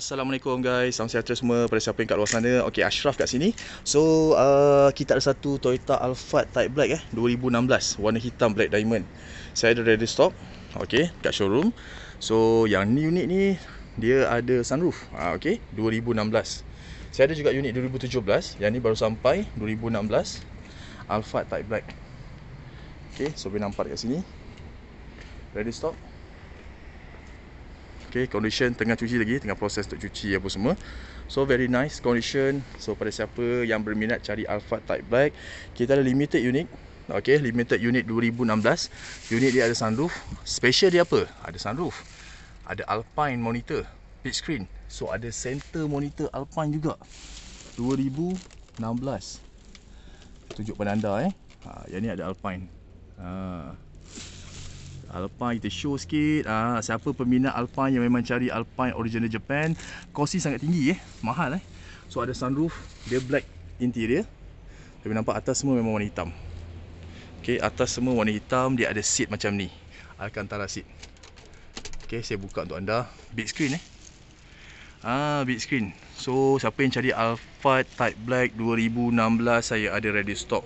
Assalamualaikum guys, salam sejahtera semua pada siapa yang kat luar sana Okay, Ashraf kat sini So, uh, kita ada satu Toyota Alphard Type Black eh 2016, warna hitam Black Diamond Saya ada ready stock, okay, kat showroom So, yang ni unit ni, dia ada sunroof, uh, okay, 2016 Saya ada juga unit 2017, yang ni baru sampai 2016 Alphard Type Black Okay, so boleh nampak kat sini Ready stock okay, condition tengah cuci lagi tengah proses untuk cuci apa semua so very nice condition so pada siapa yang berminat cari Alpha Type Black kita ada limited unit okay, limited unit 2016 unit dia ada sunroof special dia apa? ada sunroof ada Alpine monitor big screen so ada center monitor Alpine juga 2016 tunjuk pada anda eh ha, yang ni ada Alpine haa Alpine kita show sikit uh, Siapa peminat Alpine yang memang cari Alpine original Japan Kosi sangat tinggi eh Mahal eh So ada sunroof Dia black interior Tapi nampak atas semua memang warna hitam Okay atas semua warna hitam Dia ada seat macam ni Alcantara seat Okay saya buka untuk anda Big screen eh Ah, big screen So siapa yang cari Alphard Type Black 2016 Saya ada ready stock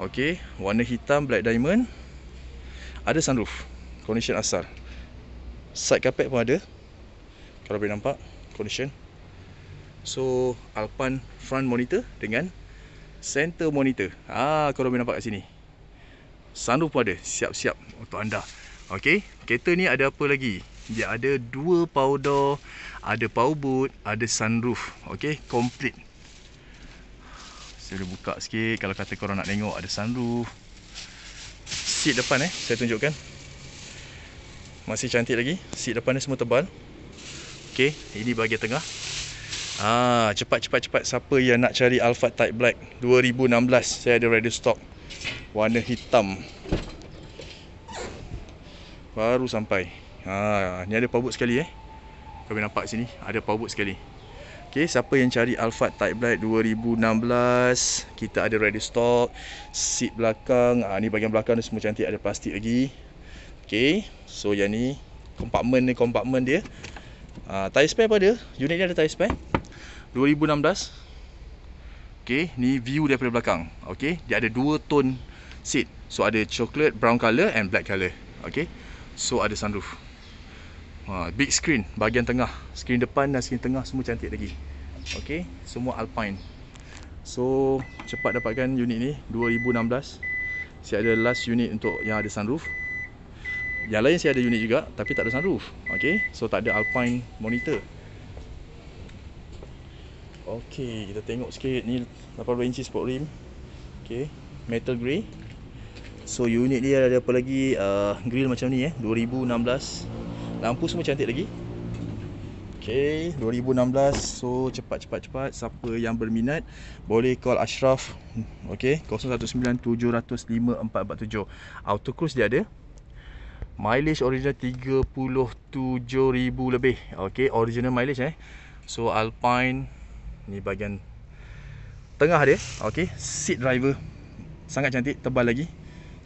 Okay Warna hitam Black Diamond ada sunroof Condition asal Side carpet pun ada Kalau boleh nampak Condition So Alpan front monitor Dengan Center monitor Ah, Kalau boleh nampak kat sini Sunroof pun ada Siap-siap Untuk anda Okay Kereta ni ada apa lagi Dia ada dua power door Ada power boot Ada sunroof Okay Complete Saya buka sikit Kalau kata korang nak tengok Ada sunroof seat depan eh saya tunjukkan masih cantik lagi seat depan ni semua tebal okey ini bahagian tengah ah cepat cepat cepat siapa yang nak cari alpha type black 2016 saya ada ready stock warna hitam baru sampai Ah, ni ada power sekali eh kau boleh nampak sini ada power sekali Okay, siapa yang cari Alphard Type Black 2016 Kita ada ready stock Seat belakang ha, Ni bagian belakang ni semua cantik Ada plastik lagi Okay So yang ni Compartment ni compartment dia ha, Tire spare apa dia? Unit ni ada tire spare 2016 Okay Ni view daripada belakang Okay Dia ada dua tone seat So ada chocolate brown colour And black colour Okay So ada sunroof ha, big screen bahagian tengah screen depan dan screen tengah semua cantik lagi ok semua Alpine so cepat dapatkan unit ni 2016 siap ada last unit untuk yang ada sunroof yang lain siap ada unit juga tapi tak ada sunroof ok so tak ada Alpine monitor ok kita tengok sikit ni 80 inci sport rim ok metal grey so unit dia ada apa lagi uh, grill macam ni eh 2016 Lampu semua cantik lagi Okay 2016 So cepat cepat cepat Siapa yang berminat Boleh call Ashraf Okay 019 700 5447 Autocruise dia ada Mileage original 37,000 lebih Okay original mileage eh So Alpine Ni bahagian Tengah dia Okay Seat driver Sangat cantik Tebal lagi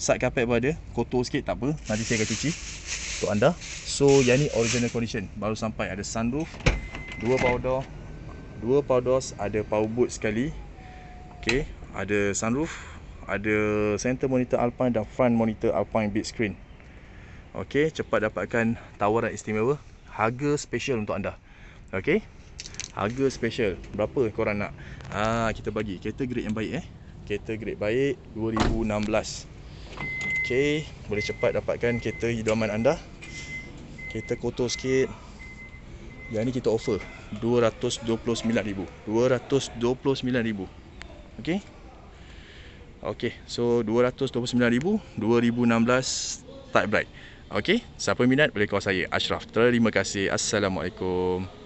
side carpet pun ada kotor sikit tak apa nanti saya akan cuci untuk anda so yang ni original condition baru sampai ada sunroof dua power door dua power doors ada power boot sekali okay. ada sunroof ada center monitor alpine dan front monitor alpine big screen Okay, cepat dapatkan tawaran istimewa harga special untuk anda Okay, harga special berapa korang nak Ah kita bagi kereta grade yang baik eh kereta grade baik 2016 Okay, boleh cepat dapatkan kereta idaman anda. Kereta kotor sikit. Yang ni kita offer RM229,000. RM229,000. Okay. Okay, so RM229,000, RM2016 type bright. Okay, siapa minat boleh call saya Ashraf. Terima kasih. Assalamualaikum.